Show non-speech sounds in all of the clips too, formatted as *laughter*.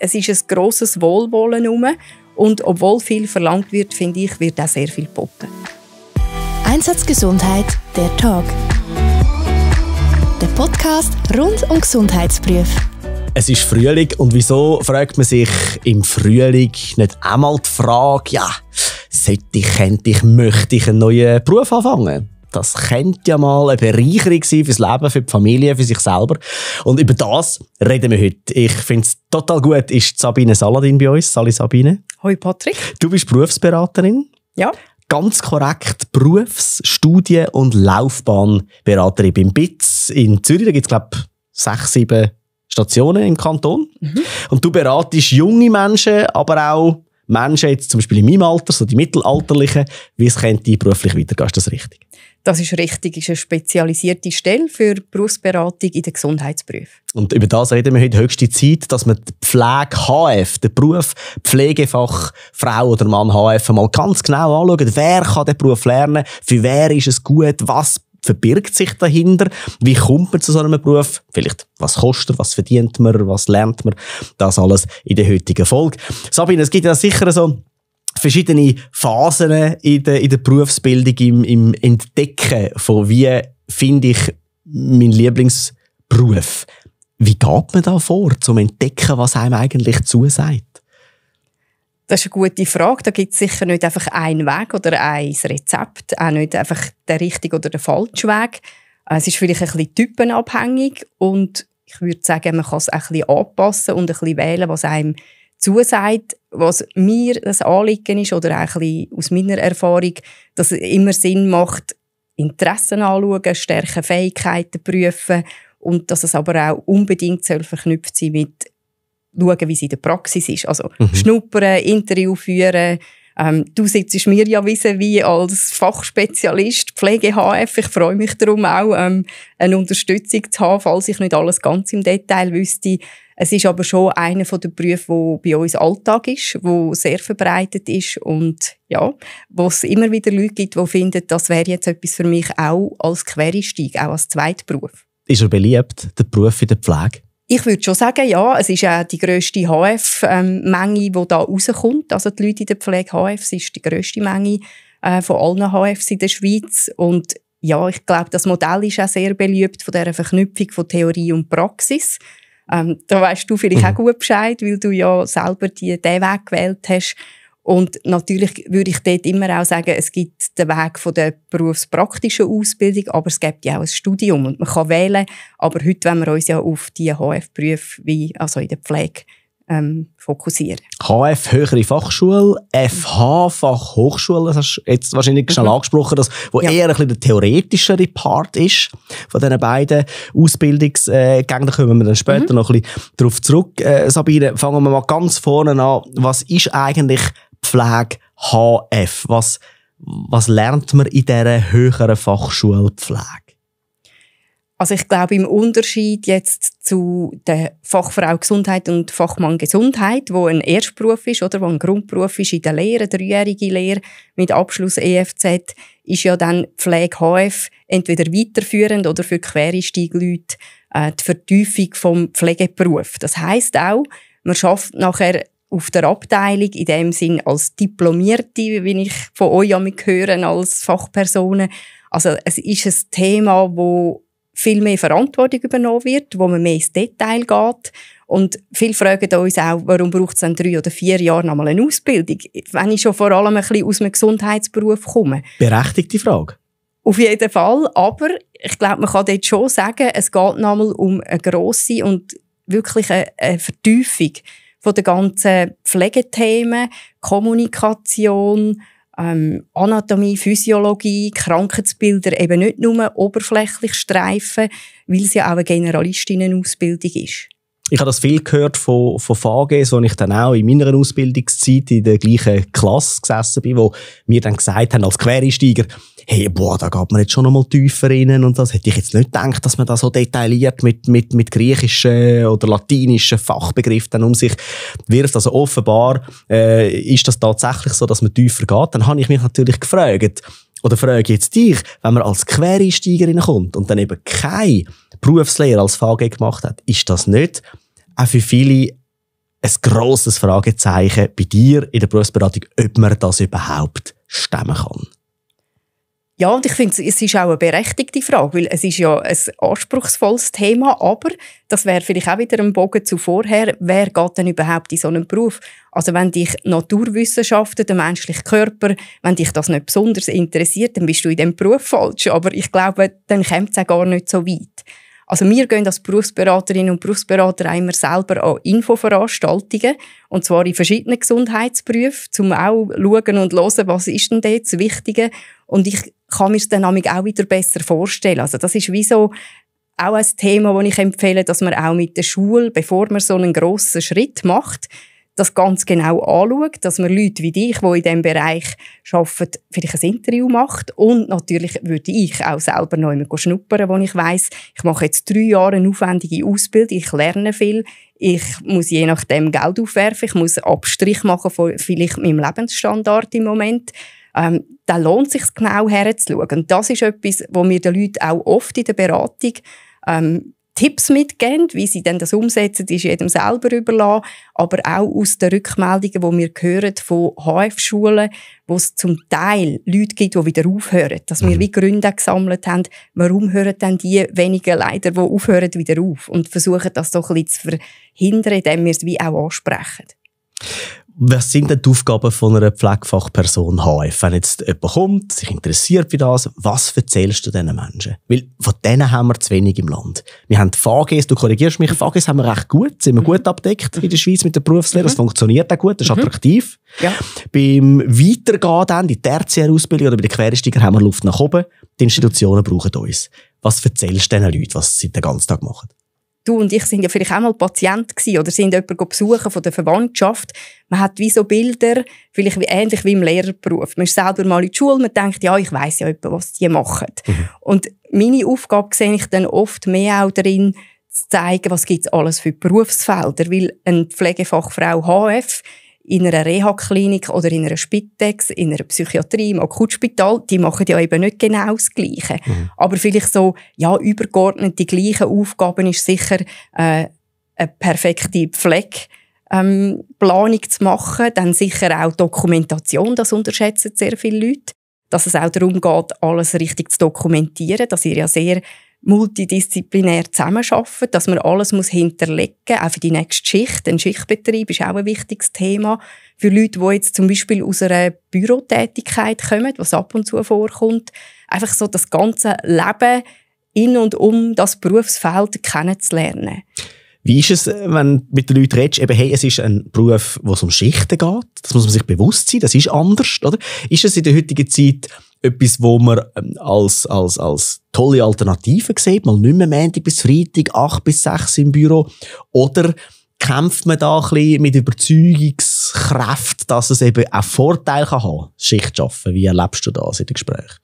Es ist ein grosses Wohlwollen herum. Und obwohl viel verlangt wird, finde ich, wird auch sehr viel geboten. Einsatz Gesundheit, der Tag. Der Podcast rund um Gesundheitsberufe. Es ist Frühling und wieso fragt man sich im Frühling nicht einmal die Frage, ja, sollte ich, könnte ich, möchte ich einen neuen Beruf anfangen? das könnte ja mal eine Bereicherung sein fürs Leben, für die Familie, für sich selber. Und über das reden wir heute. Ich finde es total gut, ist Sabine Saladin bei uns. Sali Sabine. Hoi Patrick. Du bist Berufsberaterin. Ja. Ganz korrekt Berufs-, Studien- und Laufbahnberaterin beim BITS in Zürich. Da gibt es, glaube ich, sechs, sieben Stationen im Kanton. Mhm. Und du beratest junge Menschen, aber auch Menschen, jetzt zum Beispiel in meinem Alter, so die Mittelalterlichen, wie es könnte beruflich weitergehen. Ist das richtig? Das ist richtig, ist eine spezialisierte Stelle für Berufsberatung in den Gesundheitsberufen. Und über das reden wir heute höchste Zeit, dass man die Pflege HF, den Beruf Pflegefach Frau oder Mann HF, mal ganz genau anschaut. Wer kann den Beruf lernen? Für wer ist es gut? Was verbirgt sich dahinter? Wie kommt man zu so einem Beruf? Vielleicht, was kostet er? Was verdient man? Was lernt man? Das alles in der heutigen Folge. Sabine, es gibt ja sicher so verschiedene Phasen in der, in der Berufsbildung, im, im Entdecken von wie finde ich meinen Lieblingsberuf. Wie geht man da vor, zum Entdecken, was einem eigentlich zusagt? Das ist eine gute Frage. Da gibt es sicher nicht einfach einen Weg oder ein Rezept, auch nicht einfach der richtige oder der falsche Weg. Es ist vielleicht ein bisschen typenabhängig und ich würde sagen, man kann es auch ein bisschen anpassen und ein bisschen wählen, was einem zusagt, was mir das Anliegen ist oder auch ein bisschen aus meiner Erfahrung, dass es immer Sinn macht, Interessen anzuschauen, Stärken, Fähigkeiten prüfen und dass es aber auch unbedingt verknüpft sein mit schauen, wie es in der Praxis ist. Also mhm. schnuppern, Interview führen, ähm, du sitzt mir ja wie als Fachspezialist Pflege-HF. Ich freue mich darum auch, ähm, eine Unterstützung zu haben, falls ich nicht alles ganz im Detail wüsste. Es ist aber schon einer von den Berufen, der bei uns Alltag ist, wo sehr verbreitet ist und ja, wo es immer wieder Leute gibt, die finden, das wäre jetzt etwas für mich auch als Quereinstieg, auch als Zweitberuf. Ist er beliebt, der Beruf in der Pflege? Ich würde schon sagen, ja, es ist ja die grösste HF-Menge, ähm, die da rauskommt. Also die Leute in der Pflege HFs ist die grösste Menge äh, von allen HFs in der Schweiz. Und ja, ich glaube, das Modell ist auch sehr beliebt von dieser Verknüpfung von Theorie und Praxis. Ähm, da weißt du vielleicht mhm. auch gut Bescheid, weil du ja selber die, den Weg gewählt hast und natürlich würde ich dort immer auch sagen, es gibt den Weg von der berufspraktischen Ausbildung, aber es gibt ja auch ein Studium und man kann wählen. Aber heute wollen wir uns ja auf die HF-Berufe wie also in der Pflege ähm, fokussieren. HF, höhere Fachschule, FH, Fachhochschule, das hast du jetzt wahrscheinlich schon mhm. angesprochen, das, wo ja. eher ein bisschen der theoretischere Part ist von diesen beiden Ausbildungsgängen. Da kommen wir dann später mhm. noch ein bisschen darauf zurück. Äh, Sabine, fangen wir mal ganz vorne an. Was ist eigentlich Pflege HF? Was, was lernt man in dieser höheren Fachschule Pflege? Also ich glaube, im Unterschied jetzt zu der Fachfrau Gesundheit und Fachmann Gesundheit, wo ein Erstberuf ist oder wo ein Grundberuf ist in der Lehre, dreijährige Lehre mit Abschluss EFZ, ist ja dann Pflege HF entweder weiterführend oder für Quereinsteigle-Leute äh, die Vertiefung vom Pflegeberuf. Das heißt auch, man schafft nachher auf der Abteilung, in dem Sinn als Diplomierte, wie ich von euch am hören als Fachpersonen. Also es ist ein Thema, wo viel mehr Verantwortung übernommen wird, wo man mehr ins Detail geht. Und viele fragen uns auch, warum braucht es dann drei oder vier Jahre nochmal eine Ausbildung, wenn ich schon vor allem ein bisschen aus einem Gesundheitsberuf komme. Berechtigte Frage. Auf jeden Fall, aber ich glaube, man kann dort schon sagen, es geht nochmal um eine grosse und wirklich eine, eine Vertiefung von den ganzen Pflegethemen, Kommunikation, ähm, Anatomie, Physiologie, Krankheitsbilder eben nicht nur oberflächlich streifen, weil es ja auch eine Generalistinnenausbildung ist ich habe das viel gehört von, von VGs, wo ich dann auch in meiner Ausbildungszeit in der gleichen Klasse gesessen bin, wo mir dann gesagt haben, als Quereinsteiger, hey, boah, da geht man jetzt schon nochmal tiefer rein und das hätte ich jetzt nicht gedacht, dass man da so detailliert mit, mit, mit griechischen oder latinischen Fachbegriffen dann um sich wirft. Also offenbar äh, ist das tatsächlich so, dass man tiefer geht. Dann habe ich mich natürlich gefragt, oder frage jetzt dich, wenn man als Quereinsteigerin kommt und dann eben keine Berufslehre als VG gemacht hat, ist das nicht auch für viele ein grosses Fragezeichen bei dir in der Berufsberatung, ob man das überhaupt stemmen kann. Ja, und ich finde, es ist auch eine berechtigte Frage, weil es ist ja ein anspruchsvolles Thema, aber das wäre vielleicht auch wieder ein Bogen zu vorher, wer geht denn überhaupt in so einen Beruf? Also wenn dich Naturwissenschaften, der menschliche Körper, wenn dich das nicht besonders interessiert, dann bist du in dem Beruf falsch, aber ich glaube, dann kommt es auch gar nicht so weit. Also wir gehen als Berufsberaterinnen und Berufsberater immer selber an Infoveranstaltungen und zwar in verschiedenen Gesundheitsberufen, um auch schauen und hören, was ist denn das Wichtige und ich kann mir es dann auch wieder besser vorstellen. Also das ist wie so auch ein Thema, das ich empfehle, dass man auch mit der Schule, bevor man so einen grossen Schritt macht, das ganz genau anschaut, dass man Leute wie dich, die in diesem Bereich arbeiten, vielleicht ein Interview macht. Und natürlich würde ich auch selber noch immer schnuppern, wo ich weiss, ich mache jetzt drei Jahre eine aufwendige Ausbildung, ich lerne viel, ich muss je nachdem Geld aufwerfen, ich muss Abstrich machen von vielleicht meinem Lebensstandard im Moment. Ähm, da lohnt es sich genau herzuschauen. Und das ist etwas, wo wir den Leuten auch oft in der Beratung ähm, Tipps mitgeben. Wie sie dann das umsetzen, ist jedem selber überlassen. Aber auch aus den Rückmeldungen, die wir hören von HF-Schulen, wo es zum Teil Leute gibt, die wieder aufhören. Dass wir mhm. wie Gründe gesammelt haben, warum hören dann die wenigen leider, die aufhören, wieder auf. Und versuchen das so ein bisschen zu verhindern, indem wir es wie auch ansprechen was sind denn die Aufgaben von einer Pflegefachperson HF? Wenn jetzt jemand kommt, sich interessiert für das, was erzählst du diesen Menschen? Weil von denen haben wir zu wenig im Land. Wir haben die VGs, du korrigierst mich, VGs haben wir recht gut, sind wir gut abdeckt in der Schweiz mit der Berufslehre, das mhm. funktioniert auch gut, das ist mhm. attraktiv. Ja. Beim Weitergehen dann, die Tertiärausbildung oder bei den Quereinsteigern haben wir Luft nach oben, die Institutionen brauchen uns. Was erzählst du diesen Leuten, was sie den ganzen Tag machen? du und ich sind ja vielleicht auch mal Patient gewesen oder sind jemanden besuchen von der Verwandtschaft. Man hat wie so Bilder, vielleicht wie, ähnlich wie im Lehrerberuf. Man ist selber mal in die Schule, man denkt, ja, ich weiß ja etwa, was die machen. Mhm. Und meine Aufgabe sehe ich dann oft mehr auch darin, zu zeigen, was gibt's alles für Berufsfelder, weil eine Pflegefachfrau HF in einer Reha-Klinik oder in einer Spitex, in einer Psychiatrie, im Akutspital, die machen ja eben nicht genau das Gleiche. Mhm. Aber vielleicht so, ja, übergeordnet die gleichen Aufgaben ist sicher äh, eine perfekte Pflege. Ähm, Planung zu machen, dann sicher auch Dokumentation, das unterschätzen sehr viele Leute dass es auch darum geht, alles richtig zu dokumentieren, dass ihr ja sehr multidisziplinär zusammenarbeiten, dass man alles muss hinterlegen muss, auch für die nächste Schicht. Ein Schichtbetrieb ist auch ein wichtiges Thema für Leute, die jetzt zum Beispiel aus einer Bürotätigkeit kommen, was ab und zu vorkommt. Einfach so das ganze Leben in und um das Berufsfeld kennenzulernen. Wie ist es, wenn du mit den Leuten redest, eben, hey, es ist ein Beruf, wo es um Schichten geht? Das muss man sich bewusst sein, das ist anders, oder? Ist es in der heutigen Zeit etwas, wo man ähm, als, als, als tolle Alternative sieht. Mal nicht mehr Montag bis Freitag, 8 bis 6 im Büro. Oder kämpft man da ein bisschen mit Überzeugungskraft, dass es eben auch Vorteil kann haben, Schicht arbeiten. Wie erlebst du das in den Gesprächen?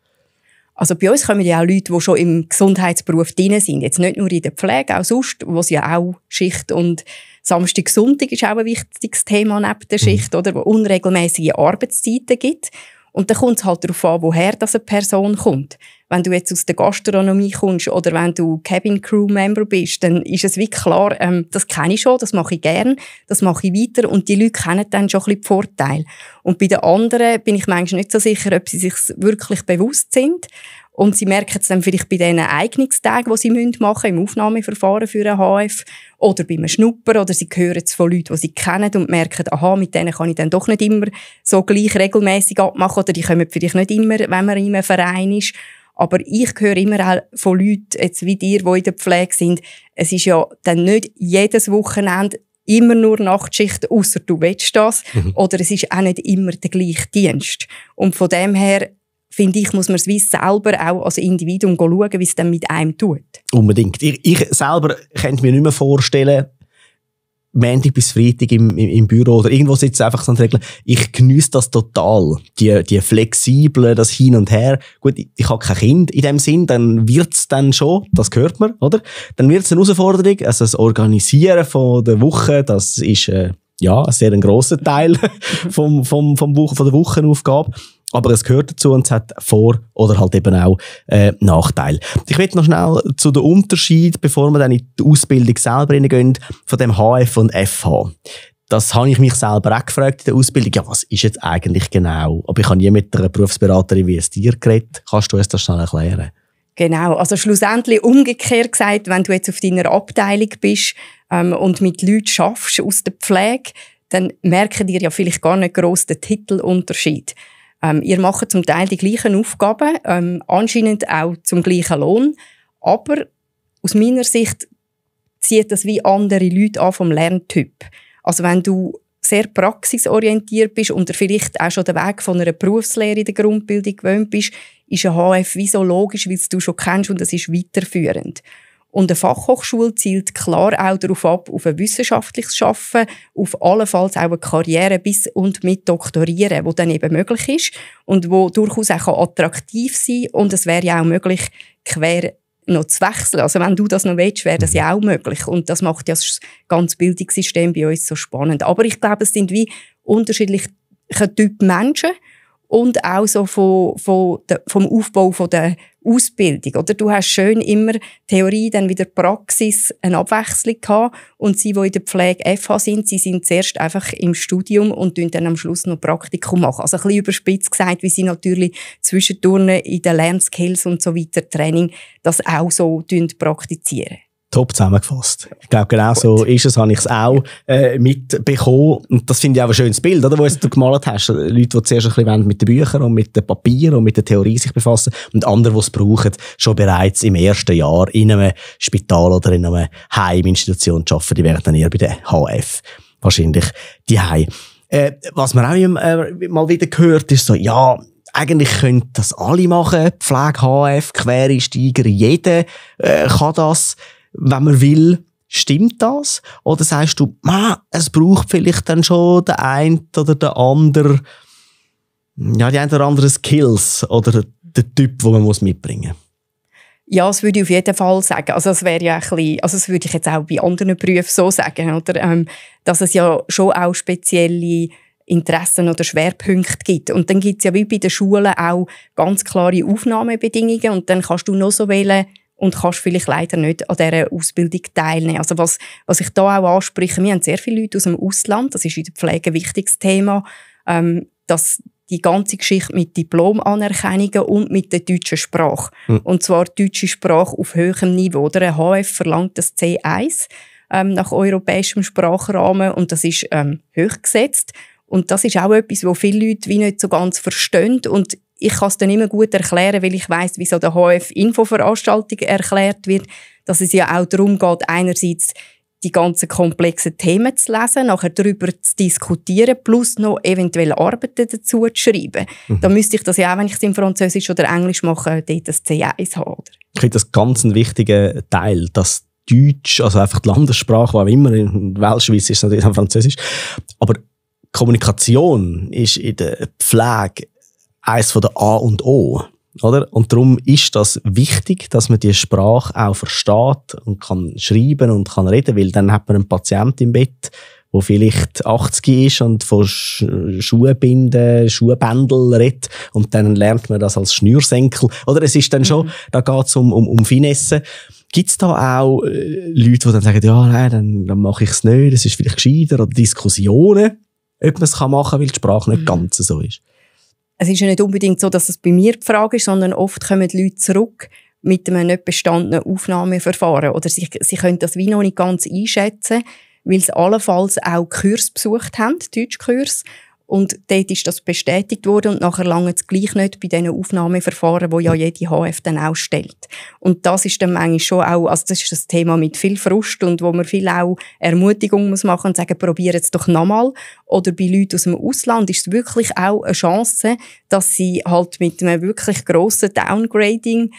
Also bei uns kommen ja auch Leute, die schon im Gesundheitsberuf drin sind. Jetzt nicht nur in der Pflege, auch sonst, wo sie ja auch Schicht und Samstag, Sonntag ist auch ein wichtiges Thema neben der mhm. Schicht, oder, wo unregelmäßige Arbeitszeiten gibt. Und dann kommt es halt darauf an, woher diese Person kommt. Wenn du jetzt aus der Gastronomie kommst oder wenn du Cabin Crew Member bist, dann ist es wie klar, ähm, das kenne ich schon, das mache ich gern, das mache ich weiter und die Leute kennen dann schon ein bisschen die Vorteile. Und bei den anderen bin ich manchmal nicht so sicher, ob sie sich wirklich bewusst sind und sie merken es dann vielleicht bei den Eignungstagen, die sie machen müssen, im Aufnahmeverfahren für einen HF oder beim Schnuppern oder sie hören es von Leuten, die sie kennen und merken, aha, mit denen kann ich dann doch nicht immer so gleich regelmäßig abmachen oder die kommen vielleicht nicht immer, wenn man in einem Verein ist. Aber ich höre immer auch von Leuten, jetzt wie dir, die in der Pflege sind, es ist ja dann nicht jedes Wochenende immer nur Nachtschicht, außer du willst das. Mhm. Oder es ist auch nicht immer der gleiche Dienst. Und von dem her finde ich, muss man es wie selber auch als Individuum schauen, wie es dann mit einem tut. Unbedingt. Ich, ich selber könnte mir nicht mehr vorstellen, Montag bis Freitag im, im, im Büro oder irgendwo sitzt einfach so und Regel. Ich genieße das total. Die, die flexible, das Hin und Her. Gut, ich, ich habe kein Kind in dem Sinn, dann wird es dann schon, das gehört man, oder? Dann wird es eine Herausforderung. Also das Organisieren von der Woche, das ist, äh, ja, sehr ein grosser Teil *laughs* vom, vom, vom, Woche, von der Wochenaufgabe aber es gehört dazu und es hat Vor- oder halt eben auch äh, Nachteile. Ich will noch schnell zu den Unterschied, bevor wir dann in die Ausbildung selber reingehen, von dem HF und FH. Das habe ich mich selber auch gefragt in der Ausbildung. Ja, was ist jetzt eigentlich genau? Aber ich habe nie mit einer Berufsberaterin wie es dir geredet. Kannst du uns das schnell erklären? Genau, also schlussendlich umgekehrt gesagt, wenn du jetzt auf deiner Abteilung bist ähm, und mit Leuten schaffst aus der Pflege, dann merken dir ja vielleicht gar nicht groß den Titelunterschied. Ähm, ihr macht zum Teil die gleichen Aufgaben, ähm, anscheinend auch zum gleichen Lohn, aber aus meiner Sicht zieht das wie andere Leute an vom Lerntyp. Also wenn du sehr praxisorientiert bist und vielleicht auch schon den Weg von einer Berufslehre in der Grundbildung gewöhnt bist, ist ein HF wie so logisch, weil du schon kennst und das ist weiterführend. Und eine Fachhochschule zielt klar auch darauf ab, auf ein wissenschaftliches Schaffen, auf allenfalls auch eine Karriere bis und mit Doktorieren, wo dann eben möglich ist und wo durchaus auch attraktiv sein kann. Und es wäre ja auch möglich, quer noch zu wechseln. Also wenn du das noch willst, wäre das ja mhm. auch möglich. Und das macht ja das ganze Bildungssystem bei uns so spannend. Aber ich glaube, es sind wie unterschiedliche Typen Menschen, und auch so von, von de, vom Aufbau von der Ausbildung. Oder? Du hast schön immer Theorie, dann wieder Praxis, eine Abwechslung gehabt. Und sie, die in der Pflege FH sind, sie sind zuerst einfach im Studium und tun dann am Schluss noch Praktikum machen. Also ein bisschen überspitzt gesagt, wie sie natürlich zwischendurch in den Lernskills und so weiter Training das auch so praktizieren. Top zusammengefasst. Ich glaube, genau Gut. so ist es, habe ich es auch äh, mitbekommen. Und das finde ich auch ein schönes Bild, oder, das du gemalt hast. Leute, die zuerst ein bisschen mit den Büchern und mit den Papieren und mit der Theorie sich befassen und andere, die es brauchen, schon bereits im ersten Jahr in einem Spital oder in einer Heiminstitution zu arbeiten. Die werden dann eher bei der HF wahrscheinlich die Heim. Äh, was man auch äh, mal wieder gehört, ist so, ja, eigentlich können das alle machen. Pflege, HF, Quereinsteiger, jeder äh, kann das wenn man will, Stimmt das? Oder sagst du, es braucht vielleicht dann schon den einen oder den anderen, ja, die einen oder anderen Skills oder den Typ, den man mitbringen muss? Ja, das würde ich auf jeden Fall sagen. Also das wäre ja ein bisschen, also das würde ich jetzt auch bei anderen Berufen so sagen, oder? Ähm, dass es ja schon auch spezielle Interessen oder Schwerpunkte gibt. Und dann gibt es ja wie bei den Schulen auch ganz klare Aufnahmebedingungen und dann kannst du noch so wählen, und kannst vielleicht leider nicht an dieser Ausbildung teilnehmen. Also was, was ich da auch anspreche, wir haben sehr viele Leute aus dem Ausland, das ist in der Pflege ein wichtiges Thema, ähm, dass die ganze Geschichte mit Diplomanerkennungen und mit der deutschen Sprache. Hm. Und zwar deutsche Sprache auf höherem Niveau. Der HF verlangt das C1 ähm, nach europäischem Sprachrahmen und das ist ähm, hochgesetzt. Und das ist auch etwas, wo viele Leute wie nicht so ganz verstehen. Und ich kann es dann immer gut erklären, weil ich weiß, so der HF-Info-Veranstaltung erklärt wird, dass es ja auch darum geht, einerseits die ganzen komplexen Themen zu lesen, nachher darüber zu diskutieren, plus noch eventuell Arbeiten dazu zu schreiben. Mhm. Dann müsste ich das ja auch, wenn ich es in Französisch oder Englisch mache, dort das C1 haben. Oder? Ich finde das ganz einen wichtigen Teil, dass Deutsch, also einfach die Landessprache, was immer, in Welschweiz ist natürlich auch Französisch, aber Kommunikation ist in der Pflege eines der A und O. Oder? Und darum ist das wichtig, dass man diese Sprache auch versteht und kann schreiben und kann reden, weil dann hat man einen Patient im Bett, wo vielleicht 80 ist und von Sch Schuhbinden, Schuhbändel redet und dann lernt man das als Schnürsenkel. Oder es ist dann schon, mhm. da geht es um, um, um Finesse. Gibt es da auch äh, Leute, die dann sagen, ja, nein, dann, dann mache ich es nicht, das ist vielleicht gescheiter oder Diskussionen, ob man es machen kann, weil die Sprache nicht mhm. ganz so ist? es ist ja nicht unbedingt so, dass es bei mir die Frage ist, sondern oft kommen die Leute zurück mit einem nicht bestandenen Aufnahmeverfahren oder sie, sie können das wie noch nicht ganz einschätzen, weil sie allenfalls auch Kurs besucht haben, Deutschkurs, und dort ist das bestätigt worden und nachher lange es gleich nicht bei diesen Aufnahmeverfahren, wo ja mhm. jede HF dann auch stellt. Und das ist dann manchmal schon auch, also das ist das Thema mit viel Frust und wo man viel auch Ermutigung muss machen und sagen, probier es doch nochmal. Oder bei Leuten aus dem Ausland ist es wirklich auch eine Chance, dass sie halt mit einem wirklich grossen Downgrading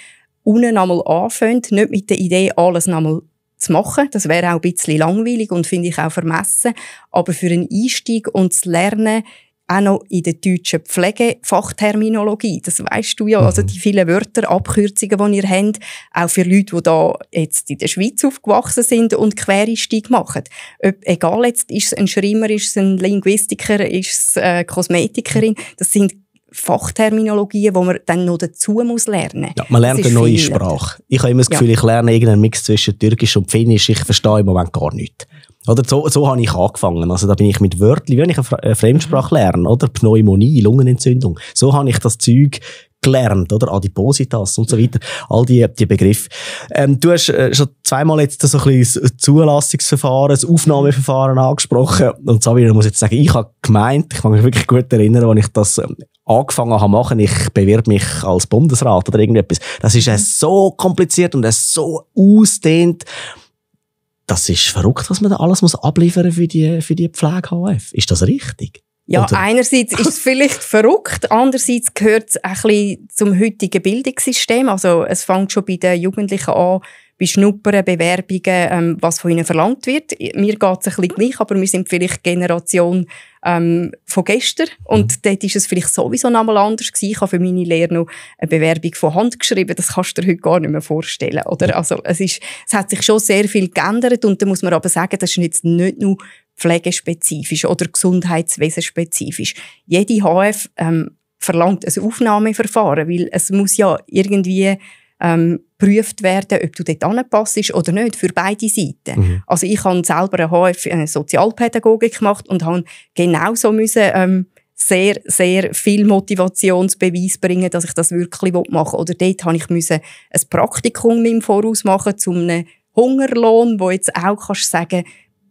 unten einmal anfangen, nicht mit der Idee, alles nochmal zu machen. Das wäre auch ein bisschen langweilig und finde ich auch vermessen. Aber für einen Einstieg und das Lernen auch noch in der deutschen Pflegefachterminologie. Das weißt du ja, also mhm. die vielen Wörter, Abkürzungen, die ihr habt, auch für Leute, die da jetzt in der Schweiz aufgewachsen sind und Quereinstieg machen. Ob, egal jetzt, ist es ein Schreiber, ist es ein Linguistiker, ist es eine äh, Kosmetikerin, das sind Fachterminologien, die man dann noch dazu muss lernen muss. Ja, man lernt eine neue viel. Sprache. Ich habe immer das Gefühl, ja. ich lerne irgendeinen Mix zwischen Türkisch und Finnisch. Ich verstehe im Moment gar nichts. Oder so, so habe ich angefangen. Also da bin ich mit Wörtern, wenn ich eine äh, Fremdsprache mhm. lerne, oder Pneumonie, Lungenentzündung. So habe ich das Zeug gelernt, oder? Adipositas und so weiter. All die, die Begriffe. Ähm, du hast äh, schon zweimal jetzt so ein bisschen das Zulassungsverfahren, das Aufnahmeverfahren angesprochen. Und Sabine muss jetzt sagen, ich habe gemeint, ich kann mich wirklich gut erinnern, als ich das ähm, angefangen habe machen, ich bewirb mich als Bundesrat oder irgendetwas. Das ist ja so kompliziert und so ausdehnt. Das ist verrückt, was man da alles muss abliefern für die, für die Pflege HF. Ist das richtig? Ja, oder? einerseits ist es vielleicht *laughs* verrückt, andererseits gehört es ein bisschen zum heutigen Bildungssystem. Also es fängt schon bei den Jugendlichen an, bei Schnuppern, Bewerbungen, ähm, was von ihnen verlangt wird. Mir geht es ein bisschen gleich, aber wir sind vielleicht Generation ähm, von gestern. Und mhm. dort ist es vielleicht sowieso noch mal anders gewesen. Ich habe für meine Lehre noch eine Bewerbung von Hand geschrieben. Das kannst du dir heute gar nicht mehr vorstellen, oder? Also, es ist, es hat sich schon sehr viel geändert. Und da muss man aber sagen, das ist jetzt nicht nur pflegespezifisch oder gesundheitswesenspezifisch. Jede HF, ähm, verlangt ein Aufnahmeverfahren, weil es muss ja irgendwie ähm, prüft werden, ob du dort anpasst oder nicht, für beide Seiten. Mhm. Also ich habe selber eine, HF, eine äh, Sozialpädagogik gemacht und habe genauso müssen, ähm, sehr, sehr viel Motivationsbeweis bringen, dass ich das wirklich machen will. Oder dort habe ich müssen ein Praktikum im Voraus machen zu einem Hungerlohn, wo jetzt auch kannst sagen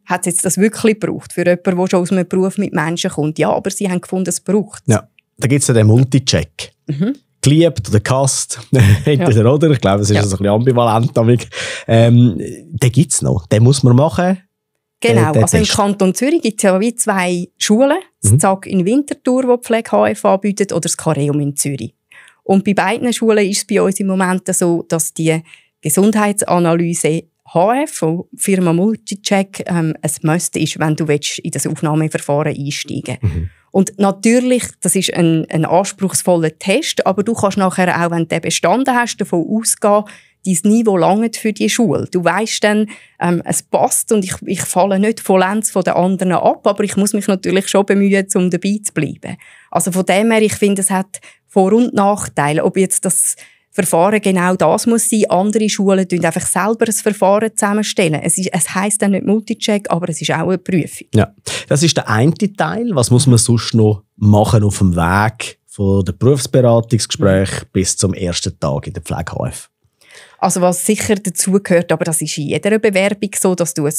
hat es jetzt das wirklich gebraucht? Für jemanden, der schon aus einem Beruf mit Menschen kommt. Ja, aber sie haben gefunden, es braucht Ja, da gibt es ja den Multi-Check. Mhm geliebt oder gehasst. Entweder, *laughs* ja. oder? Ich glaube, es ist ja. ein bisschen ambivalent damit. Ähm, den gibt es noch. Den muss man machen. Genau. Den, den also im Kanton Zürich gibt es ja wie zwei Schulen. Das mhm. ZAG in Winterthur, wo die Pflege HF anbietet, oder das Kareum in Zürich. Und bei beiden Schulen ist es bei uns im Moment so, dass die Gesundheitsanalyse HF von Firma Multicheck ähm, ein Must ist, wenn du willst, in das Aufnahmeverfahren einsteigen willst. Mhm. Und natürlich, das ist ein, ein anspruchsvoller Test, aber du kannst nachher auch, wenn du den bestanden hast, davon ausgehen, dein Niveau langt für die Schule. Du weißt dann, ähm, es passt und ich, ich falle nicht vollends von den anderen ab, aber ich muss mich natürlich schon bemühen, um dabei zu bleiben. Also von dem her, ich finde, es hat Vor- und Nachteile. Ob jetzt das Verfahren genau das muss sein. Andere Schulen tun einfach selber ein Verfahren zusammenstellen. Es, ist, es heisst dann nicht Multicheck, aber es ist auch eine Prüfung. Ja, das ist der eine Teil. Was muss man sonst noch machen auf dem Weg von dem Berufsberatungsgespräch mhm. bis zum ersten Tag in der Pflegehilfe? Also was sicher dazugehört, aber das ist in jeder Bewerbung so, dass du ein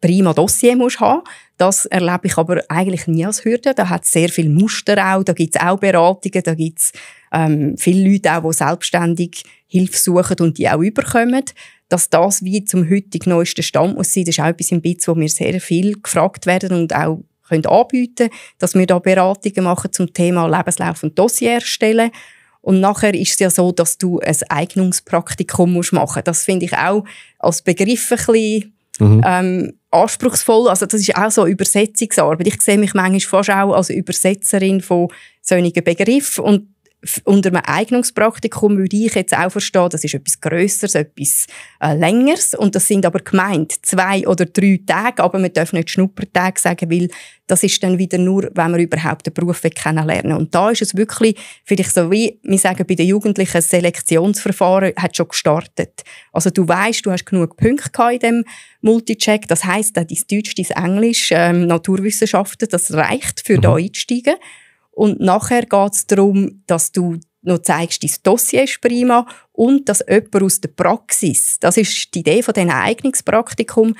prima Dossier musst haben Das erlebe ich aber eigentlich nie als Hürde. Da hat es sehr viel Muster auch, da gibt es auch Beratungen, da gibt es ähm, viele Leute auch, die selbstständig Hilfe suchen und die auch überkommen, dass das wie zum heutigen neuesten Stand muss sein. Das ist auch etwas im Bitz, wo wir sehr viel gefragt werden und auch können anbieten, dass wir da Beratungen machen zum Thema Lebenslauf und Dossier erstellen. Und nachher ist es ja so, dass du ein Eignungspraktikum musst machen. Das finde ich auch als Begriff ein bisschen Mhm. Ähm, anspruchsvoll. Also das ist auch so Übersetzungsarbeit. Ich sehe mich manchmal fast auch als Übersetzerin von solchen Begriffen und unter einem Eignungspraktikum würde ich jetzt auch verstehen, das ist etwas Größeres, etwas äh, Längeres. Und das sind aber gemeint zwei oder drei Tage, aber man darf nicht Schnuppertage sagen, weil das ist dann wieder nur, wenn man überhaupt den Beruf kennenlernen Und da ist es wirklich, vielleicht so wie, wir sagen bei den Jugendlichen, ein Selektionsverfahren hat schon gestartet. Also du weißt, du hast genug Punkte gehabt in dem Multicheck. Das heisst, dein Deutsch, dein Englisch, ähm, Naturwissenschaften, das reicht für mhm. da einsteigen. Und nachher geht es darum, dass du noch zeigst, dein Dossier ist prima und dass jemand aus der Praxis, das ist die Idee von diesem Eignungspraktikum,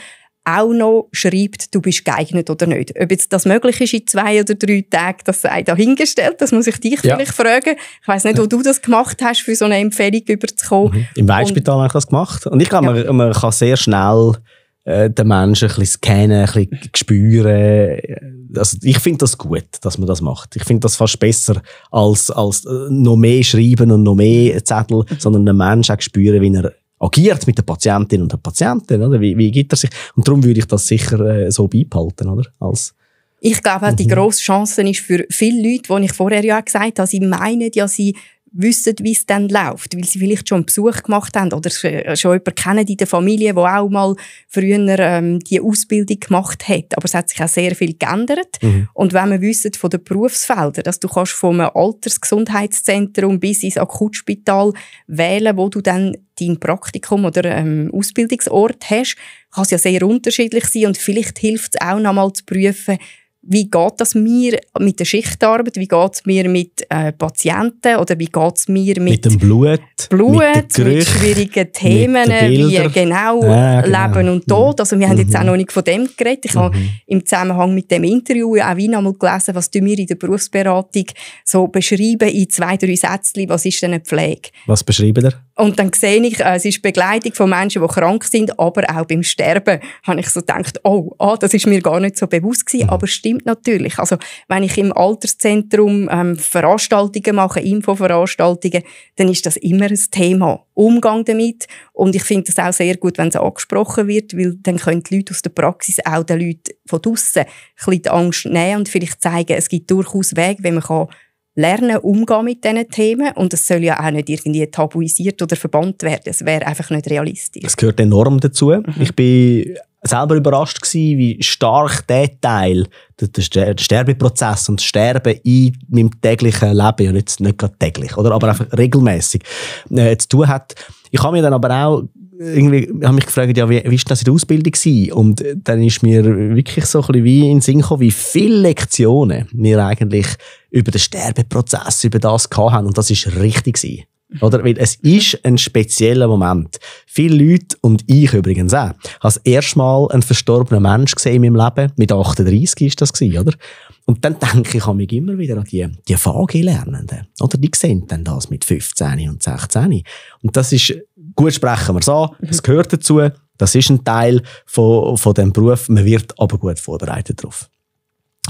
auch noch schreibt, du bist geeignet oder nicht. Ob jetzt das möglich ist in zwei oder drei Tagen, das sei dahingestellt, das muss ich dich ja. vielleicht fragen. Ich weiß nicht, wo du das gemacht hast, für so eine Empfehlung überzukommen. Mhm. Im Weinspital habe ich das gemacht. Und ich glaube, ja. man, man kann sehr schnell äh, den Menschen ein bisschen scannen, ein bisschen spüren. Also ich finde das gut, dass man das macht. Ich finde das fast besser als, als äh, noch mehr schreiben und noch mehr Zettel, sondern den Menschen auch spüren, wie er agiert mit der Patientin und der Patientin, oder? Wie, wie gibt er sich? Und darum würde ich das sicher äh, so beibehalten, oder? Als ich glaube, die mhm. grosse Chance ist für viele Leute, die ich vorher ja gesagt habe, sie meinen ja, sie wissen, wie es dann läuft, weil sie vielleicht schon einen Besuch gemacht haben oder äh, schon jemanden kennen in der Familie, der auch mal früher ähm, die Ausbildung gemacht hat. Aber es hat sich auch sehr viel geändert. Mhm. Und wenn man wissen von den Berufsfeldern, dass du kannst vom Altersgesundheitszentrum bis ins Akutspital wählen, wo du dann dein Praktikum oder ähm, Ausbildungsort hast, kann es ja sehr unterschiedlich sein und vielleicht hilft es auch nochmal zu prüfen, wie geht das mir mit der Schichtarbeit, wie geht es mir mit äh, Patienten oder wie geht es mir mit, mit dem Blut, Blut mit, Gerüche, mit schwierigen Themen, mit wie genau, ja, genau, Leben und Tod. Also wir haben jetzt auch mhm. noch nicht von dem geredet. Ich mhm. habe im Zusammenhang mit dem Interview auch wieder einmal gelesen, was wir in der Berufsberatung so beschreiben in zwei, drei Sätzen, was ist denn eine Pflege? Was beschreiben ihr? Und dann sehe ich, äh, es ist Begleitung von Menschen, die krank sind, aber auch beim Sterben habe ich so gedacht, oh, ah, das ist mir gar nicht so bewusst gewesen, mhm. aber stimmt natürlich. Also wenn ich im Alterszentrum ähm, Veranstaltungen mache, Infoveranstaltungen, dann ist das immer ein Thema. Umgang damit und ich finde das auch sehr gut, wenn es angesprochen wird, weil dann können die Leute aus der Praxis auch den Leuten von draussen ein bisschen die Angst nehmen und vielleicht zeigen, es gibt durchaus Wege, wenn man kann lernen, umgehen mit diesen Themen. Und es soll ja auch nicht irgendwie tabuisiert oder verbannt werden. Es wäre einfach nicht realistisch. Es gehört enorm dazu. Mhm. Ich bin selber überrascht gewesen, wie stark der Teil, der, Sterbeprozess und das Sterben in meinem täglichen Leben, ja nicht, nicht gerade täglich, oder? aber einfach regelmäßig äh, zu tun hat. Ich habe mir dann aber auch irgendwie haben mich gefragt, ja, wie, wie ist das in der Ausbildung gewesen? Und äh, dann ist mir wirklich so ein bisschen wie in den Sinn gekommen, wie viele Lektionen wir eigentlich über den Sterbeprozess, über das gehabt haben. Und das ist richtig gewesen. Mhm. Oder? Weil es ist ein spezieller Moment. Viele Leute, und ich übrigens auch, habe das erste Mal einen verstorbenen Mensch gesehen in meinem Leben. Mit 38 ist das gewesen, oder? Und dann denke ich an mich immer wieder an die, die VG-Lernenden. Oder? Die sehen dann das mit 15 und 16. Und das ist gut sprechen wir es an, mhm. es gehört dazu, das ist ein Teil von, von dem Beruf, man wird aber gut vorbereitet darauf.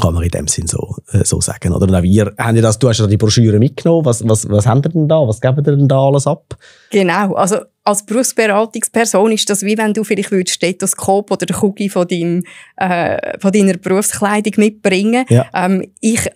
Kann man in dem Sinn so, äh, so sagen. Oder wir, haben das, du hast ja die Broschüre mitgenommen, was, was, was habt ihr denn da, was geben wir denn da alles ab? Genau, also als Berufsberatungsperson ist das wie wenn du vielleicht würdest Stethoskop oder den Kugel von, äh, von deiner Berufskleidung mitbringen. Ja. Ähm, ich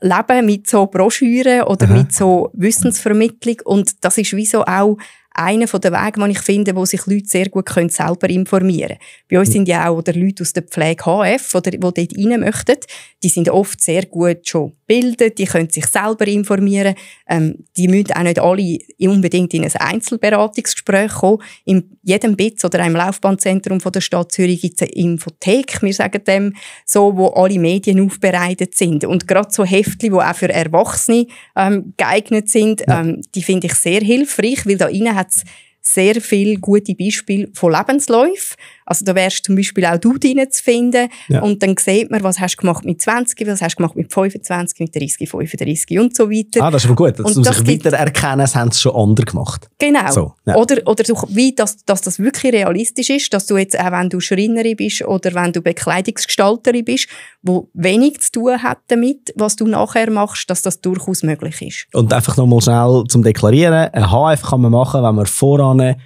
lebe mit so Broschüren oder Aha. mit so Wissensvermittlung und das ist wieso auch einer der Wege, den ich finde, wo sich Leute sehr gut können selber informieren können. Bei uns sind ja auch oder Leute aus der Pflege HF, oder, die dort rein möchten, die sind oft sehr gut schon bilden, die können sich selber informieren. Ähm, die müssen auch nicht alle unbedingt in ein Einzelberatungsgespräch kommen. In jedem BITS oder einem Laufbahnzentrum von der Stadt Zürich gibt es eine Infothek, wir sagen dem so, wo alle Medien aufbereitet sind. Und gerade so Heftchen, die auch für Erwachsene ähm, geeignet sind, ähm, die finde ich sehr hilfreich, weil da innen hat es sehr viele gute Beispiele von Lebensläufen also da wärst zum Beispiel auch du drin zu finden ja. und dann sieht man, was hast du gemacht mit 20, was hast du gemacht mit 25, mit 30, 35 und so weiter. Ah, das ist aber gut, dass und du sich wiedererkennen, es haben es schon andere gemacht. Genau. So, ja. Oder, oder so, wie, dass, dass das wirklich realistisch ist, dass du jetzt auch, wenn du Schreinerin bist oder wenn du Bekleidungsgestalterin bist, wo wenig zu tun hat damit, was du nachher machst, dass das durchaus möglich ist. Und einfach nochmal schnell zum Deklarieren, ein HF kann man machen, wenn man voran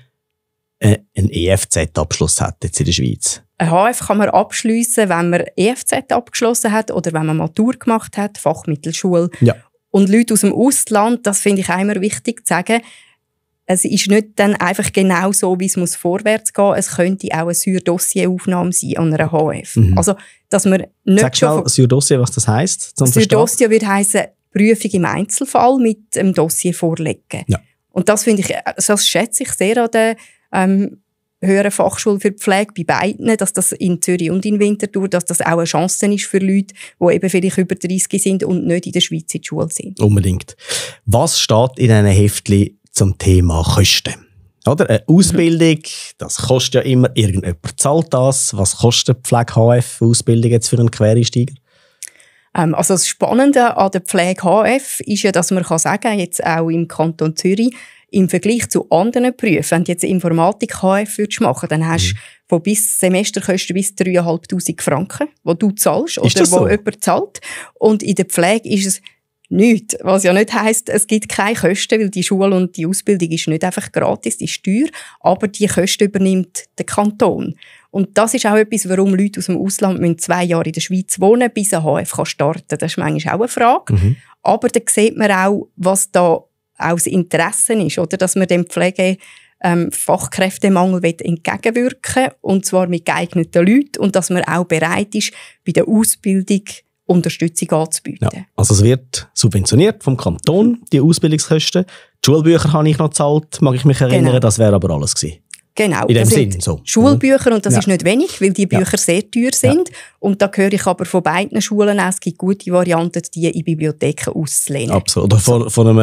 äh, einen EFZ-Abschluss hat jetzt in der Schweiz? Ein HF kann man abschließen, wenn man EFZ abgeschlossen hat oder wenn man Matur gemacht hat, Fachmittelschule. Ja. Und Leute aus dem Ausland, das finde ich auch immer wichtig zu sagen, es ist nicht dann einfach genau so, wie es muss vorwärts gehen. muss. Es könnte auch eine syr sein an einer HF. Mhm. Also, dass man nicht Sag schon mal was das heisst? Syr-Dossier würde heißen Prüfung im Einzelfall mit einem Dossier vorlegen. Ja. Und das finde ich, das schätze ich sehr an den ähm, Höhere Fachschule für Pflege bei beiden, dass das in Zürich und in Winterthur, dass das auch eine Chance ist für Leute, die eben vielleicht über 30 sind und nicht in der Schweiz in der Schule sind. Unbedingt. Was steht in einem Heftli zum Thema Kosten? Oder? Eine Ausbildung, das kostet ja immer, irgendjemand zahlt das. Was kostet Pflege-HF-Ausbildung jetzt für einen Quereinsteiger? Ähm, also das Spannende an der Pflege HF ist ja, dass man kann sagen, jetzt auch im Kanton Zürich, im Vergleich zu anderen Berufen, wenn du jetzt Informatik HF würdest machen, dann hast mhm. von bis Semesterkosten bis 3'500 Franken, die du zahlst oder wo so? jemand zahlt. Und in der Pflege ist es nichts. Was ja nicht heisst, es gibt keine Kosten, weil die Schule und die Ausbildung ist nicht einfach gratis, die ist teuer, aber die Kosten übernimmt der Kanton. Und das ist auch etwas, warum Leute aus dem Ausland zwei Jahre in der Schweiz wohnen, bis ein HF starten kann. Das ist manchmal auch eine Frage. Mhm. Aber da sieht man auch, was da auch Interesse ist, oder? dass man dem Pflege ähm, Fachkräftemangel entgegenwirken und zwar mit geeigneten Leuten und dass man auch bereit ist, bei der Ausbildung Unterstützung anzubieten. Ja, also es wird subventioniert vom Kanton, die Ausbildungskosten. Die Schulbücher habe ich noch gezahlt, mag ich mich erinnern, genau. das wäre aber alles gewesen. Genau. In dem Sinn, so. Schulbücher mhm. und das ja. ist nicht wenig, weil die Bücher ja. sehr teuer sind. Ja. Und da höre ich aber von beiden Schulen es gibt gute Varianten, die in Bibliotheken auszulehnen. Absolut. Oder von, von einem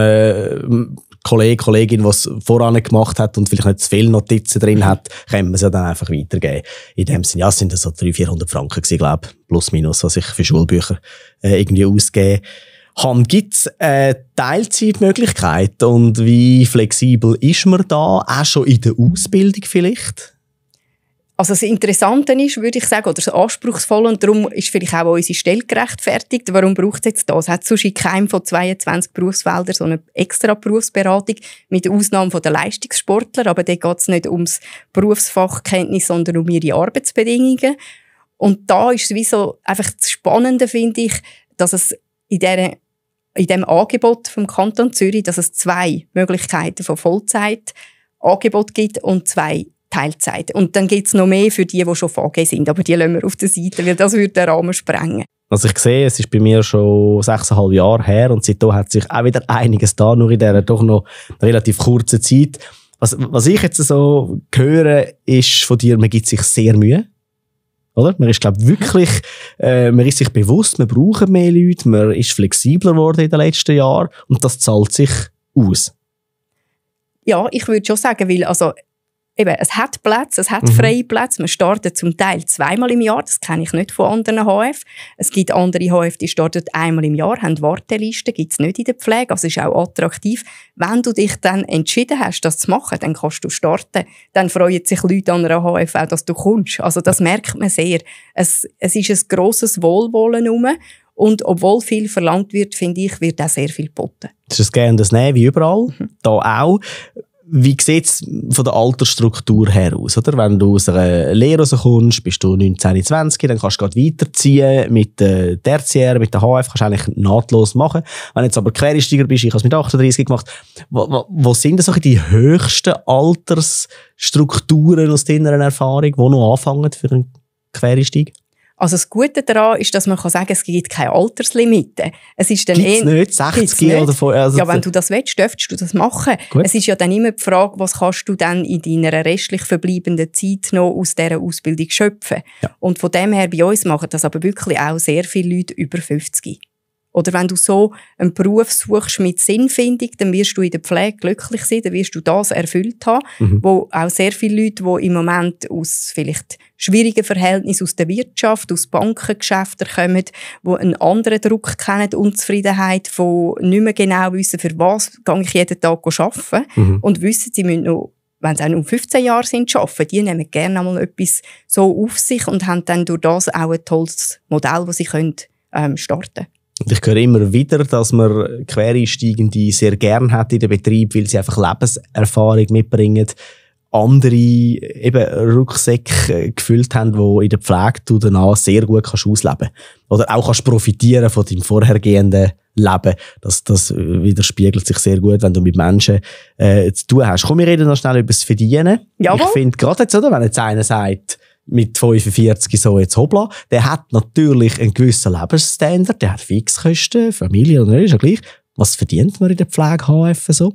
ähm, Kollegen, Kollegin, was voran gemacht hat und vielleicht nicht zu viele Notizen drin hat, kann man sie dann einfach weitergeben. In dem Sinn, ja, es sind das so 300, 400 Franken gewesen, glaube plus minus, was ich für Schulbücher äh, irgendwie ausgebe haben. Gibt es eine Teilzeitmöglichkeit und wie flexibel ist man da, auch schon in der Ausbildung vielleicht? Also das Interessante ist, würde ich sagen, oder das Anspruchsvolle, und darum ist vielleicht auch unsere Stelle gerechtfertigt, warum braucht es jetzt das? Hat sonst in keinem von 22 Berufsfeldern so eine extra Berufsberatung, mit Ausnahme der Leistungssportler, aber da geht es nicht ums Berufsfachkenntnis, sondern um ihre Arbeitsbedingungen. Und da ist es wie so, einfach das Spannende, finde ich, dass es in dieser in dem Angebot vom Kanton Zürich, dass es zwei Möglichkeiten von Vollzeitangebot gibt und zwei Teilzeit. Und dann gibt es noch mehr für die, die schon VG sind, aber die lassen wir auf der Seite, weil das würde den Rahmen sprengen. Also ich sehe, es ist bei mir schon sechseinhalb Jahre her und seitdem hat sich auch wieder einiges da, nur in dieser doch noch relativ kurzen Zeit. Was, was ich jetzt so höre, ist von dir, man gibt sich sehr Mühe. Oder? Man ist, glaube wirklich, äh, man ist sich bewusst, man braucht mehr Leute, man ist flexibler geworden in den letzten Jahren und das zahlt sich aus. Ja, ich würde schon sagen, weil also eben, es hat Plätze, es hat mhm. freie Plätze. Man startet zum Teil zweimal im Jahr, das kenne ich nicht von anderen HF. Es gibt andere HF, die starten einmal im Jahr, haben Wartelisten, gibt es nicht in der Pflege, also ist auch attraktiv. Wenn du dich dann entschieden hast, das zu machen, dann kannst du starten. Dann freuen sich Leute an einer HF auch, dass du kommst. Also das merkt man sehr. Es, es ist ein grosses Wohlwollen herum. Und obwohl viel verlangt wird, finde ich, wird auch sehr viel geboten. Das ist Gerne das Nehmen, wie überall. Mhm. Da auch wie sieht es von der Altersstruktur her aus? Oder? Wenn du aus einer Lehre kommst, bist du 19, 20, dann kannst du gerade weiterziehen mit der Tertiär, mit der HF, kannst du eigentlich nahtlos machen. Wenn du jetzt aber Quereinsteiger bist, ich habe es mit 38 gemacht, wo, wo, wo sind denn so die höchsten Altersstrukturen aus deiner Erfahrung, die noch anfangen für einen Quereinstieg? Also das Gute daran ist, dass man kann sagen kann, es gibt keine Alterslimite. Es ist dann gibt's eh, nicht, 60 nicht. oder vorher. Also ja, wenn du das willst, dürftest du das machen. Gut. Es ist ja dann immer die Frage, was kannst du dann in deiner restlich verbleibenden Zeit noch aus dieser Ausbildung schöpfen. Ja. Und von dem her, bei uns machen das aber wirklich auch sehr viele Leute über 50. Oder wenn du so einen Beruf suchst mit Sinnfindung, dann wirst du in der Pflege glücklich sein, dann wirst du das erfüllt haben, mhm. wo auch sehr viele Leute, die im Moment aus vielleicht schwierigen Verhältnissen aus der Wirtschaft, aus Bankengeschäften kommen, die einen anderen Druck kennen, Unzufriedenheit, von nicht mehr genau wissen, für was gehe ich jeden Tag arbeiten mhm. und wissen, sie müssen noch wenn sie auch um 15 Jahre sind, arbeiten, die nehmen gerne einmal etwas so auf sich und haben dann durch das auch ein tolles Modell, das sie können, ähm, starten können ich höre immer wieder, dass man Quereinsteigende sehr gern hat in den Betrieb, weil sie einfach Lebenserfahrung mitbringen, andere eben Rucksäcke äh, gefüllt haben, wo in der Pflege du danach sehr gut kannst ausleben Oder auch kannst profitieren von deinem vorhergehenden Leben. Das, das widerspiegelt sich sehr gut, wenn du mit Menschen äh, zu tun hast. Komm, wir reden noch schnell über das Verdienen. Jawohl. Ich finde, gerade jetzt, oder, wenn jetzt einer sagt, mit 45 so jetzt hoppla, der hat natürlich einen gewissen Lebensstandard, der hat Fixkosten, Familie und ist ja gleich. Was verdient man in der Pflege HF so?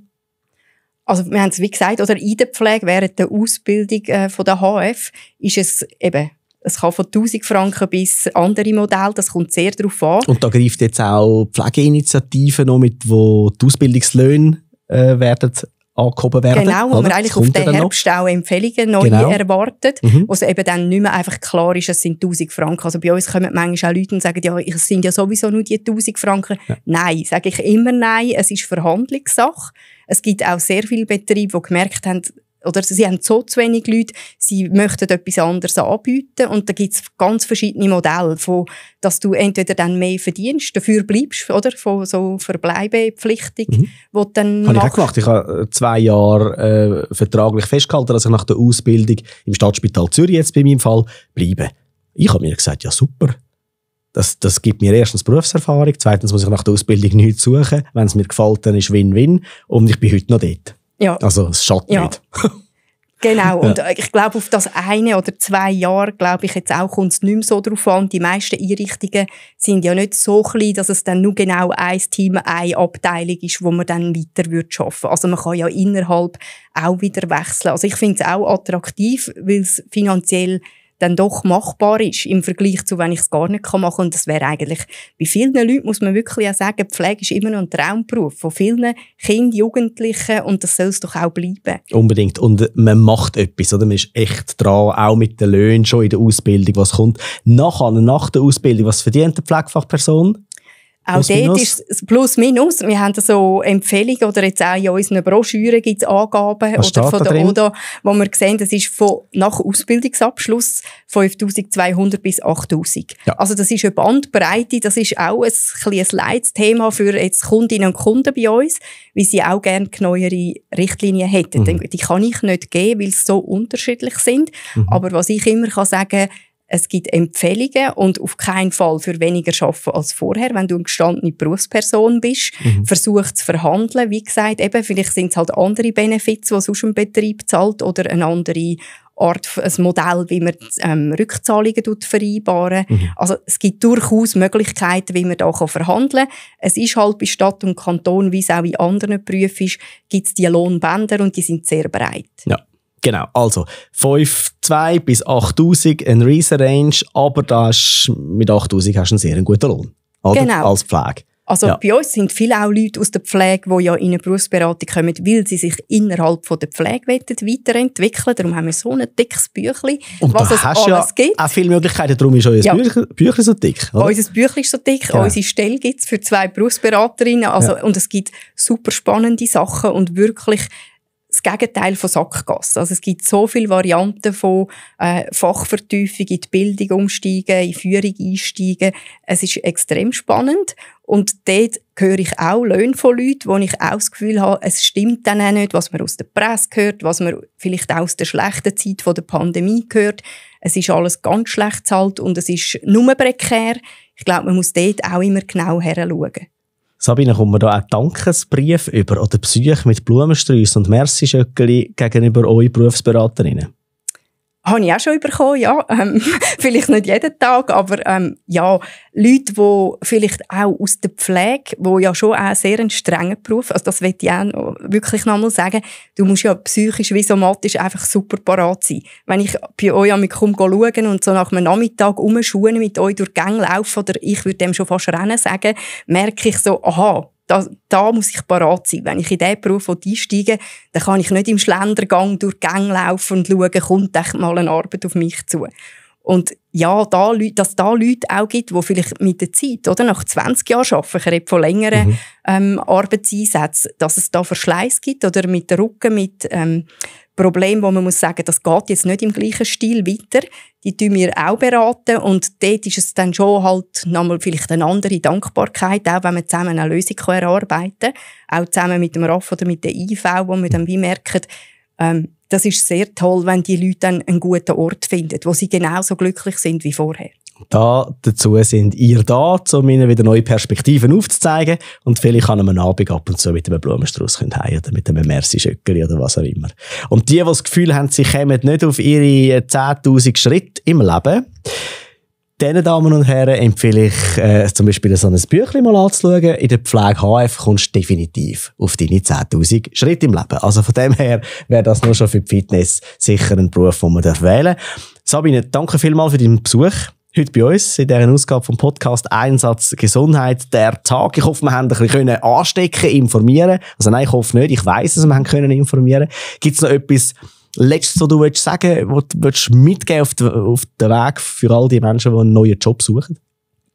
Also wir haben es wie gesagt, oder in der Pflege während der Ausbildung äh, von der HF ist es eben es kann von 1000 Franken bis andere Modelle, das kommt sehr darauf an. Und da greift jetzt auch Pflegeinitiativen noch mit, wo die Ausbildungslöhne äh, werden angehoben werden. Genau, wo man eigentlich auf den Herbst auch Empfehlungen neu genau. erwartet, mhm. wo es eben dann nicht mehr einfach klar ist, es sind 1000 Franken. Also bei uns kommen manchmal auch Leute und sagen, ja, es sind ja sowieso nur die 1000 Franken. Ja. Nein, sage ich immer nein, es ist Verhandlungssache. Es gibt auch sehr viele Betriebe, die gemerkt haben, oder sie haben so zu wenig Leute, sie möchten etwas anderes anbieten und da gibt es ganz verschiedene Modelle, von, dass du entweder dann mehr verdienst, dafür bleibst, oder, von so Verbleibepflichtig, mhm. wo dann Habe ich auch gemacht. Ich habe äh, zwei Jahre äh, vertraglich festgehalten, dass ich nach der Ausbildung im Stadtspital Zürich jetzt bei meinem Fall bleibe. Ich habe mir gesagt, ja super, das, das gibt mir erstens Berufserfahrung, zweitens muss ich nach der Ausbildung nichts suchen, wenn es mir gefällt, dann ist Win-Win und ich bin heute noch dort. Ja. Also es schadet ja. nicht. *laughs* Genau, und ja. Äh, ich glaube, auf das eine oder zwei Jahre, glaube ich, jetzt auch kommt es nicht mehr so drauf an. Die meisten Einrichtungen sind ja nicht so klein, dass es dann nur genau ein Team, eine Abteilung ist, wo man dann weiter arbeiten würde. Also man kann ja innerhalb auch wieder wechseln. Also ich finde es auch attraktiv, weil es finanziell dann doch machbar ist im Vergleich zu, wenn ich es gar nicht machen kann. Und das wäre eigentlich, bei vielen Leuten muss man wirklich auch sagen, Pflege ist immer noch ein Traumberuf von vielen Kindern, Jugendlichen und das soll es doch auch bleiben. Unbedingt. Und man macht etwas, oder? Man ist echt dran, auch mit den Löhnen schon in der Ausbildung, was kommt. Nachher, nach der Ausbildung, was verdient eine Pflegefachperson? Auch plus, dort minus. ist es plus minus. Wir haben so Empfehlungen oder jetzt auch in unseren Broschüren gibt es Angaben Was oder von der ODA, wo wir sehen, das ist von, nach Ausbildungsabschluss 5200 bis 8000. Ja. Also das ist eine Bandbreite, das ist auch ein, ein Leitthema für jetzt Kundinnen und Kunden bei uns, weil sie auch gerne neuere Richtlinien hätten. Mhm. Die kann ich nicht geben, weil sie so unterschiedlich sind. Mhm. Aber was ich immer kann sagen kann, es gibt Empfehlungen und auf keinen Fall für weniger schaffen als vorher. Wenn du eine gestandene Berufsperson bist, mhm. versuch zu verhandeln. Wie gesagt, eben, vielleicht sind es halt andere Benefits, die sonst ein Betrieb zahlt oder eine andere Art, ein Modell, wie man ähm, Rückzahlungen vereinbaren mhm. Also es gibt durchaus Möglichkeiten, wie man da verhandeln kann. Es ist halt bei Stadt und Kanton, wie es auch in anderen Berufen ist, gibt es die Lohnbänder und die sind sehr breit. Ja. Genau, also 5,2 bis 8000 ein riesen Range, aber das mit 8000 hast du einen sehr guten Lohn oder? Genau. als Pflege. Also ja. bei uns sind viele auch Leute aus der Pflege, die ja in eine Berufsberatung kommen, weil sie sich innerhalb von der Pflege weiterentwickeln Darum haben wir so ein dickes Büchlein, Und was es hast alles ja gibt. auch viele Möglichkeiten, darum ist euer ja. Büchlein so dick. Oder? Unser Büchlein ist so dick, ja. Genau. unsere Stelle gibt es für zwei Berufsberaterinnen. Also, ja. Und es gibt super spannende Sachen und wirklich Gegenteil von Sackgasse. Also es gibt so viele Varianten von äh, Fachvertiefung in die Bildung umsteigen, in Führung einsteigen. Es ist extrem spannend und dort höre ich auch Löhne von Leuten, wo ich auch das Gefühl habe, es stimmt dann auch nicht, was man aus der Presse hört, was man vielleicht auch aus der schlechten Zeit von der Pandemie hört. Es ist alles ganz schlecht zahlt und es ist nur prekär. Ich glaube, man muss dort auch immer genau heran schauen. Sabine, kommen wir da auch Dankesbrief über oder Psyche mit Blumensträußen und merci gegen gegenüber euren Berufsberaterinnen? habe ich auch schon bekommen, ja. *laughs* Ähm, vielleicht nicht jeden Tag, aber ähm, ja, Leute, die vielleicht auch aus der Pflege, wo ja schon auch sehr einen strengen Beruf, also das will ich auch noch, wirklich nochmal sagen, du musst ja psychisch wie somatisch einfach super parat sein. Wenn ich bei euch am komme schauen und so nach einem Nachmittag umschuhen mit euch durch die Gänge laufe, oder ich würde dem schon fast rennen sagen, merke ich so, aha, da, da muss ich parat sein. Wenn ich in diesen Beruf einsteige, dann kann ich nicht im Schlendergang durch die Gänge laufen und schauen, kommt echt mal eine Arbeit auf mich zu. Und ja, da, dass da Leute auch gibt, die vielleicht mit der Zeit, oder nach 20 Jahren arbeiten, ich rede von längeren mhm. ähm, Arbeitseinsätzen, dass es da Verschleiß gibt oder mit dem Rücken, mit ähm, Problem, wo man muss sagen, das geht jetzt nicht im gleichen Stil weiter. Die tun wir auch beraten und dort ist es dann schon halt nochmal vielleicht eine andere Dankbarkeit, auch wenn man zusammen eine Lösung erarbeiten kann. Auch zusammen mit dem RAF oder mit der IV, wo man dann wie merkt, ähm, das ist sehr toll, wenn die Leute dann einen guten Ort finden, wo sie genauso glücklich sind wie vorher. Da dazu sind ihr da, um Ihnen wieder neue Perspektiven aufzuzeigen. Und vielleicht kann man Abend ab und zu mit einem Blumenstrauß heim oder mit einem Merci-Schöckeli oder was auch immer. Und die, die das Gefühl haben, sie kommen nicht auf ihre 10.000 äh, Schritte im Leben, diesen Damen und Herren empfehle ich, äh, zum Beispiel so ein Büchlein mal anzuschauen. In der Pflege HF kommst du definitiv auf deine 10.000 Schritte im Leben. Also von dem her wäre das nur schon für die Fitness sicher ein Beruf, den man wählen darf. Sabine, danke vielmals für deinen Besuch. Heute bei uns in dieser Ausgabe vom Podcast Einsatz Gesundheit der Tag. Ich hoffe, wir haben ein bisschen anstecken, informieren. Also nein, ich hoffe nicht. Ich weiß, dass wir haben können informieren. Gibt es noch etwas Letztes, was du willst sagen willst, was du mitgeben auf auf den Weg für all die Menschen, die einen neuen Job suchen?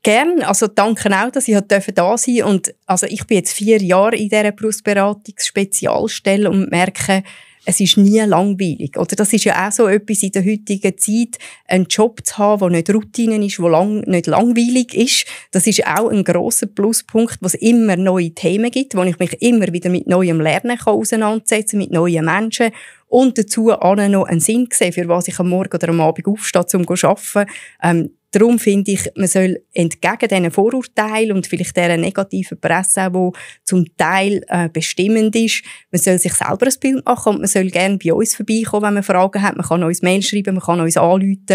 Gerne. also danke auch, dass ich heute da sein durfte. Und also ich bin jetzt vier Jahre in dieser Berufsberatungsspezialstelle und merke, es ist nie langweilig. Oder das ist ja auch so etwas in der heutigen Zeit, einen Job zu haben, der nicht Routinen ist, der lang, nicht langweilig ist. Das ist auch ein großer Pluspunkt, was immer neue Themen gibt, wo ich mich immer wieder mit neuem Lernen kann auseinandersetzen mit neuen Menschen und dazu auch noch einen Sinn sehen, für was ich am Morgen oder am Abend aufstehe, um zu arbeiten. Ähm, darum finde ich, man soll entgegen diesen Vorurteilen und vielleicht dieser negativen Presse, die zum Teil äh, bestimmend ist, man soll sich selber ein Bild machen und man soll gerne bei uns vorbeikommen, wenn man Fragen hat. Man kann uns Mail schreiben, man kann uns anrufen.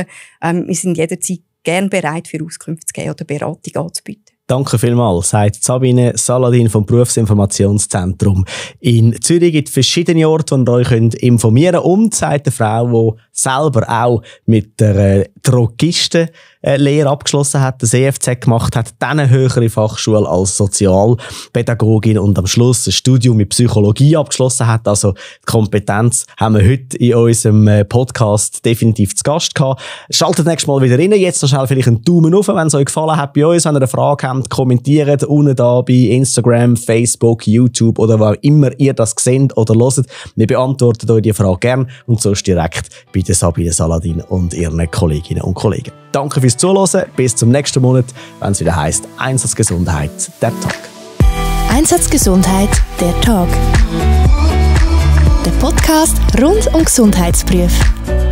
Ähm, wir sind jederzeit gerne bereit, für Auskünfte zu geben oder Beratung anzubieten. Danke vielmals, sagt Sabine Saladin vom Berufsinformationszentrum in Zürich. gibt Es verschiedene Orte, wo ihr euch informieren könnt. Und sagt eine Frau, die selber auch mit der äh, Drogistenlehre äh, abgeschlossen hat, das EFZ gemacht hat, dann eine höhere Fachschule als Sozialpädagogin und am Schluss ein Studium in Psychologie abgeschlossen hat. Also die Kompetenz haben wir heute in unserem äh, Podcast definitiv zu Gast gehabt. Schaltet nächstes Mal wieder rein. Jetzt noch schnell vielleicht einen Daumen hoch, wenn es euch gefallen hat bei uns. Wenn ihr eine Frage habt, kommentiert unten da bei Instagram, Facebook, YouTube oder wo immer ihr das seht oder hört. Wir beantworten euch die Frage gern und sonst direkt bei der Sabine Saladin und ihren Kolleginnen und Kollegen. Danke fürs Zuhören. Bis zum nächsten Monat, wenn es wieder heißt Einsatzgesundheit, der Tag. Einsatzgesundheit, der Tag. Der Podcast rund um Gesundheitsprüfe.